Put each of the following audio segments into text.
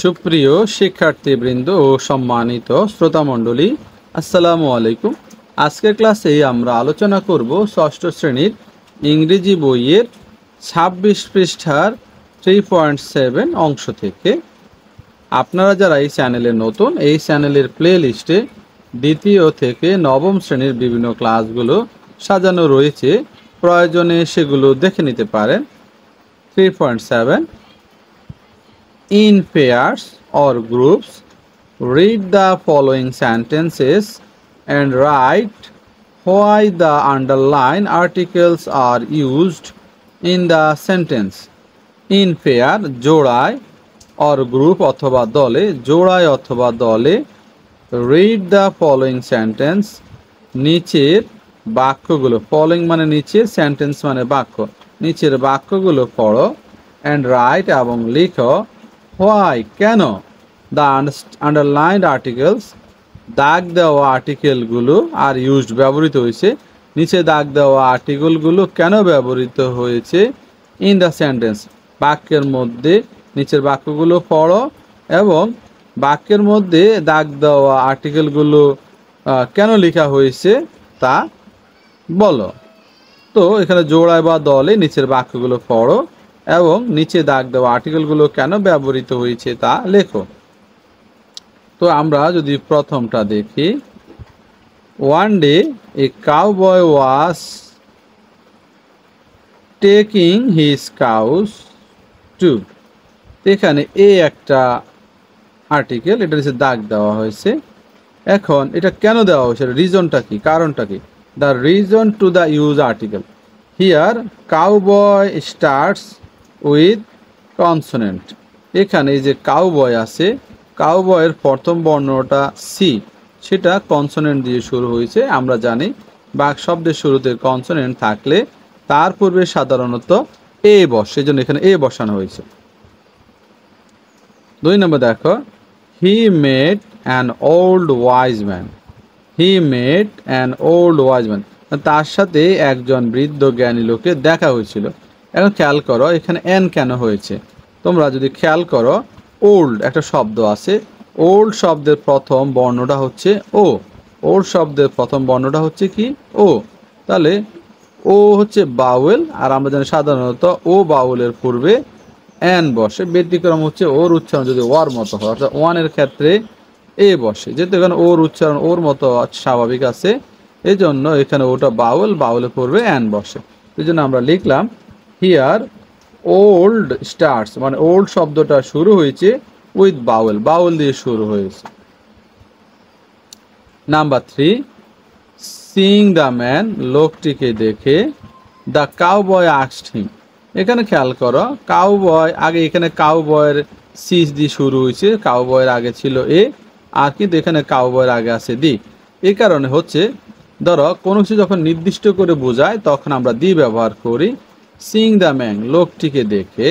সুপ্রিয় শিক্ষার্থীবৃন্দ ও সম্মানিত শ্রোতামণ্ডলী আসসালামু আলাইকুম আজকের ক্লাসে আমরা আলোচনা করব ষষ্ঠ শ্রেণীর ইংরেজি বইয়ের ছাব্বিশ পৃষ্ঠার থ্রি পয়েন্ট সেভেন অংশ থেকে আপনারা যারা এই চ্যানেলে নতুন এই চ্যানেলের প্লে লিস্টে দ্বিতীয় থেকে নবম শ্রেণীর বিভিন্ন ক্লাসগুলো সাজানো রয়েছে প্রয়োজনে সেগুলো দেখে নিতে পারেন three point seven in pairs or groups, read the following sentences and write why the underline articles are used in the sentence. In pair jodai or group অথবা দলে jodai অথবা দলে read the following sentence নিচের বাক্যগুলো following মানে নিচে sentence মানে বাক্য নিচের বাক্যগুলো পড়ো and write এবং লিখো হোয়াই কেন দ্য আন্ডারলাইন্ড আর্টিকেলস দাগ দেওয়া আর্টিকেলগুলো আর ইউজড ব্যবহৃত হয়েছে নিচে দাগ দেওয়া আর্টিকেলগুলো কেন ব্যবহৃত হয়েছে ইন দ্য সেন্টেন্স বাক্যের মধ্যে নিচের বাক্যগুলো পড়ো এবং বাক্যের মধ্যে দাগ দেওয়া আর্টিকেলগুলো কেন লেখা হয়েছে তা বলো তো এখানে জোড়ায় বা দলে নিচের বাক্যগুলো পড়ো এবং নিচে দাগ দেওয়া আর্টিকেলগুলো কেন ব্যবহৃত হয়েছে তা লেখো তো আমরা যদি প্রথমটা দেখি one day a cowboy was taking his cows to এখানে এ একটা আর্টিকেল এটা হচ্ছে দাগ দেওয়া হয়েছে এখন এটা কেন দেওয়া হয়েছে রিজনটা কি কারণটা কি the reason to the use article here cowboy starts with consonant এখানে যে কাউ বয় আছে কাউ বয়ের প্রথম বর্ণটা সি সেটা কনসোনেন্ট দিয়ে শুরু হয়েছে আমরা জানি বাক শব্দের শুরুতে কনসোনেন্ট থাকলে তার পূর্বে সাধারণত এ বস সেজন্য এখানে এ বসানো হয়েছে দুই নম্বর দেখো he made an old wise man he made an old wise man তার সাথে একজন বৃদ্ধ জ্ঞানী লোকের দেখা হয়েছিল এখন খেয়াল করো এখানে এন কেন হয়েছে তোমরা যদি খেয়াল করো ওল্ড একটা শব্দ আছে ওল্ড শব্দের প্রথম বর্ণটা হচ্ছে ও ওল্ড শব্দের প্রথম বর্ণটা হচ্ছে কি ও তাহলে ও হচ্ছে বাউল আর আমরা জানি সাধারণত ও বাউলের পূর্বে অ্যান বসে ব্যতিক্রম হচ্ছে ওর উচ্চারণ যদি ওয়ার মতো হয় অর্থাৎ ওয়ানের ক্ষেত্রে এ বসে যেহেতু এখানে ওর উচ্চারণ ওর মতো স্বাভাবিক আছে এই জন্য এখানে ওটা বাউল বাউলের পূর্বে অ্যান বসে এই জন্য আমরা লিখলাম হিয়ার ওল্ড স্টার্স মানে ওল্ড শব্দটা শুরু হয়েছে উইথ বাউল বাউল দিয়ে শুরু হয়েছে number three sing the man লোকটিকে দেখে দ্য কাউ বয় আক্সড এখানে খেয়াল করো কাউ বয় আগে এখানে কাউ বয়ের সিস দি শুরু হয়েছে কাউ বয়ের আগে ছিল এ আর কিন্তু এখানে কাউ বয়ের আগে আছে দি এ কারণে হচ্ছে ধরো কোনো কিছু যখন নির্দিষ্ট করে বোঝায় তখন আমরা দি ব্যবহার করি সিং দ্য ম্যাং লোকটিকে দেখে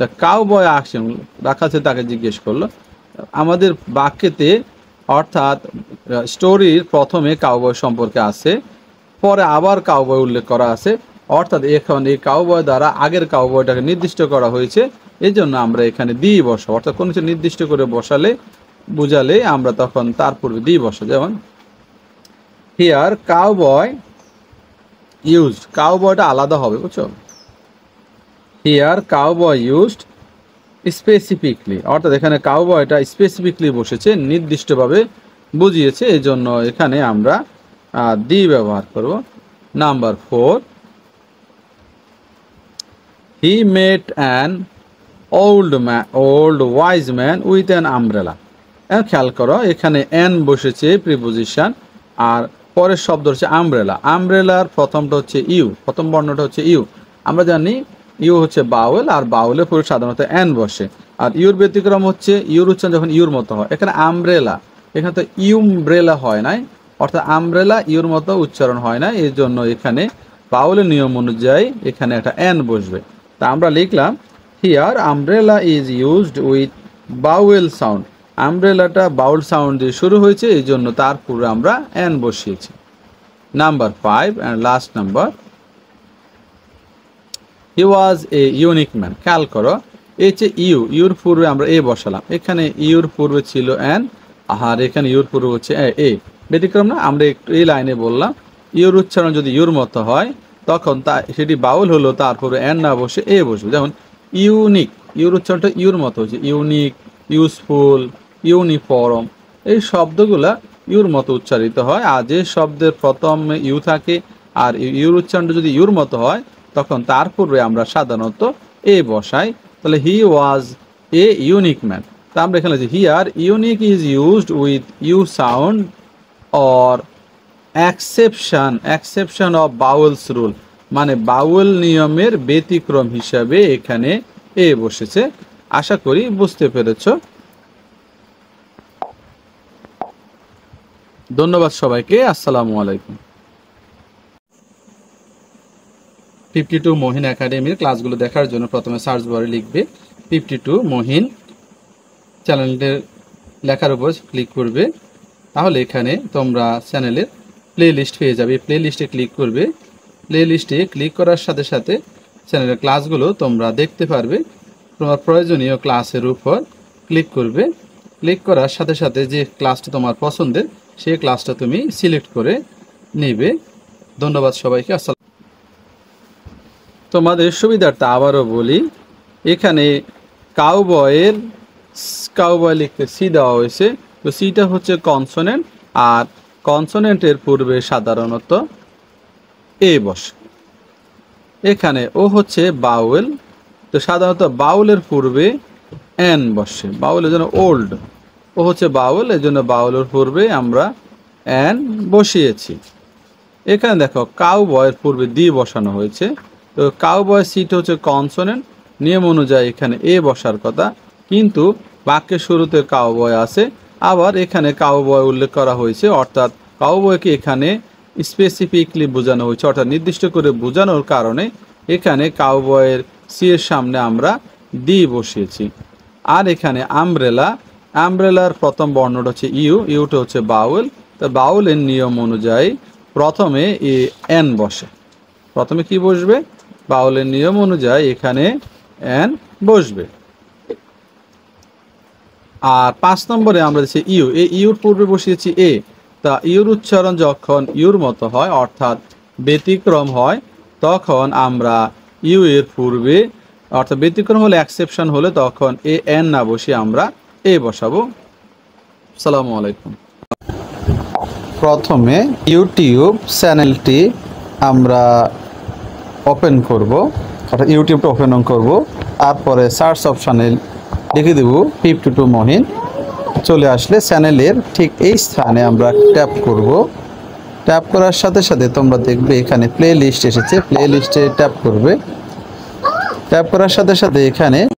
দ্য কাউ বয় আসেন রাখাছে তাকে জিজ্ঞেস করলো আমাদের বাক্যেতে অর্থাৎ স্টোরির প্রথমে কাউবয় সম্পর্কে আছে পরে আবার কাউবয় উল্লেখ করা আছে অর্থাৎ এখন এই কাউবয় দ্বারা আগের কাউবয়টাকে নির্দিষ্ট করা হয়েছে এই জন্য আমরা এখানে দিই বসা অর্থাৎ কোনো কিছু নির্দিষ্ট করে বসালে বুঝালে আমরা তখন তার পূর্বে দিই বসা যেমন হিয়ার কাউবয় ইউজ কাউবয়টা আলাদা হবে বুঝছো হিয়ার কাউবয় ইউজড স্পেসিফিকলি অর্থাৎ এখানে কাউবয়টা স্পেসিফিকলি বসেছে নির্দিষ্টভাবে বুঝিয়েছে এই জন্য এখানে আমরা দি ব্যবহার করব number four he met an old man old wise man with an umbrella খেয়াল করো এখানে অ্যান বসেছে প্রিপোজিশন আর পরের শব্দ হচ্ছে আমব্রেলা আমব্রেলার প্রথমটা হচ্ছে ইউ প্রথম বর্ণটা হচ্ছে ইউ আমরা জানি ইউ হচ্ছে বাউল আর বাউলে পুরো সাধারণত অ্যান বসে আর ইউর ব্যতিক্রম হচ্ছে ইউর উচ্চারণ যখন ইউর মতো হয় এখানে আমব্রেলা এখানে তো ইউমব্রেলা হয় নাই অর্থাৎ আমব্রেলা ইউর মতো উচ্চারণ হয় না এই জন্য এখানে বাউলের নিয়ম অনুযায়ী এখানে একটা অ্যান বসবে তা আমরা লিখলাম here umbrella is used with vowel sound আমব্রেলাটা বাউল সাউন্ড দিয়ে শুরু হয়েছে এই জন্য তার পুরো আমরা অ্যান বসিয়েছি number five and last number he was a unique man খেয়াল করো এই যে ইউ ইউর পূর্বে আমরা এ বসালাম এখানে ইউর পূর্বে ছিল অ্যান আর এখানে ইউর পূর্বে হচ্ছে এ ব্যতিক্রম না আমরা একটু এই লাইনে বললাম ইউর উচ্চারণ যদি ইউর মতো হয় তখন তা সেটি বাউল হলো তারপরে অ্যান না বসে এ বসবে যেমন ইউনিক ইউর উচ্চারণটা ইউর মতো হচ্ছে ইউনিক ইউজফুল ইউনিফর্ম এই শব্দগুলা ইউর মতো উচ্চারিত হয় আর যে শব্দের প্রথমে ইউ থাকে আর ইউর উচ্চারণটা যদি ইউর মতো হয় তখন তার পূর্বে আমরা সাধারণত এ বসাই তাহলে হি ওয়াজ এ ইউনিক ম্যান তা আমরা এখানে he here unique is used with U sound or exception exception of vowels rule মানে বাউল নিয়মের ব্যতিক্রম হিসাবে এখানে এ বসেছে আশা করি বুঝতে পেরেছ ধন্যবাদ সবাইকে আসসালামু আলাইকুম ফিফটি টু মহিন একাডেমির ক্লাসগুলো দেখার জন্য প্রথমে সার্চ বারে লিখবে ফিফটি টু মহিন চ্যানেলটির লেখার উপর ক্লিক করবে তাহলে এখানে তোমরা চ্যানেলের প্লে লিস্ট পেয়ে যাবে প্লে লিস্টে ক্লিক করবে প্লে লিস্টে ক্লিক করার সাথে সাথে চ্যানেলের ক্লাসগুলো তোমরা দেখতে পারবে তোমার প্রয়োজনীয় ক্লাসের উপর ক্লিক করবে ক্লিক করার সাথে সাথে যে ক্লাসটা তোমার পছন্দের সেই ক্লাসটা তুমি সিলেক্ট করে নেবে ধন্যবাদ সবাইকে আসসালাম তোমাদের সুবিধার্থে আবারও বলি এখানে কাউবয়ের কাউবয় লিখতে সি দেওয়া হয়েছে তো সিটা হচ্ছে কনসোনেন্ট আর কনসোনেন্টের পূর্বে সাধারণত এ বসে এখানে ও হচ্ছে বাউল তো সাধারণত বাউলের পূর্বে অ্যান বসে বাউলের জন্য ওল্ড ও হচ্ছে বাউল এই জন্য বাউলের পূর্বে আমরা অ্যান বসিয়েছি এখানে দেখো কাউ বয়ের পূর্বে দি বসানো হয়েছে তো কাউবয় সিট হচ্ছে কনসোনেন্ট নিয়ম অনুযায়ী এখানে এ বসার কথা কিন্তু বাক্যের শুরুতে কাউবয় আছে আবার এখানে কাউবয় উল্লেখ করা হয়েছে অর্থাৎ কাউবয়কে এখানে স্পেসিফিকলি বোঝানো হয়েছে অর্থাৎ নির্দিষ্ট করে বোঝানোর কারণে এখানে কাউবয়ের সি এর সামনে আমরা ডি বসিয়েছি আর এখানে আমব্রেলা আমব্রেলার প্রথম বর্ণটা হচ্ছে ইউ ইউটা হচ্ছে বাউল তা বাউলের নিয়ম অনুযায়ী প্রথমে এ এন বসে প্রথমে কি বসবে বাউলের নিয়ম অনুযায়ী এখানে এন বসবে আর পাঁচ নম্বরে আমরা দিচ্ছি ইউ এই ইউর পূর্বে বসিয়েছি এ তা ইউর উচ্চারণ যখন ইউর মতো হয় অর্থাৎ ব্যতিক্রম হয় তখন আমরা ইউ এর পূর্বে অর্থাৎ ব্যতিক্রম হলে অ্যাকসেপশন হলে তখন এ এন না বসিয়ে আমরা এ বসাবো সালামু আলাইকুম প্রথমে ইউটিউব চ্যানেলটি আমরা ওপেন করব অর্থাৎ ইউটিউবটা ওপেন করব তারপরে সার্চ অপশানে লিখে দেব ফিফটি টু মহিন চলে আসলে চ্যানেলের ঠিক এই স্থানে আমরা ট্যাপ করব ট্যাপ করার সাথে সাথে তোমরা দেখবে এখানে প্লে লিস্ট এসেছে প্লে লিস্টে ট্যাপ করবে ট্যাপ করার সাথে সাথে এখানে